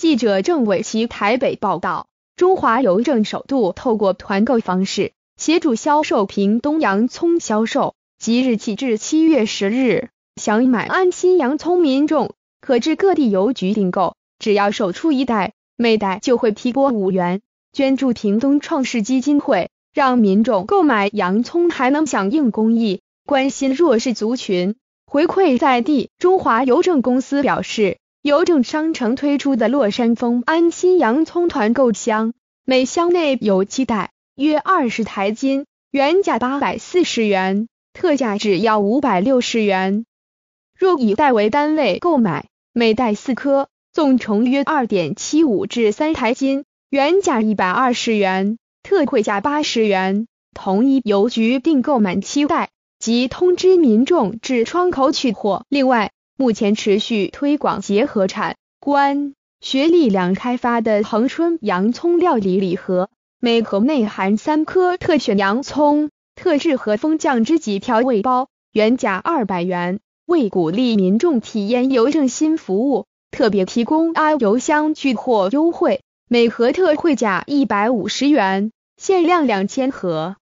记者郑伟奇台北报道：中华邮政首度透过团购方式协助销售屏东洋葱销售，即日起至七月十日，想买安心洋葱民众可至各地邮局订购，只要售出一袋，每袋就会提拨五元捐助屏东创世基金会，让民众购买洋葱还能响应公益，关心弱势族群回馈在地。中华邮政公司表示。邮政商城推出的“乐山峰安心洋葱团购箱”，每箱内有七袋，约二十台斤，原价八百四十元，特价只要五百六十元。若以袋为单位购买，每袋四颗，总重约二点七五至三台斤，原价一百二十元，特惠价八十元。同一邮局订购满七袋，即通知民众至窗口取货。另外，目前持续推广结合产官学力两开发的恒春洋葱料理礼盒，每盒内含三颗特选洋葱、特制和风酱汁及调味包，原价二百元。为鼓励民众体验邮政新服务，特别提供 i 邮箱聚货优惠，每盒特惠价一百五十元，限量两千盒。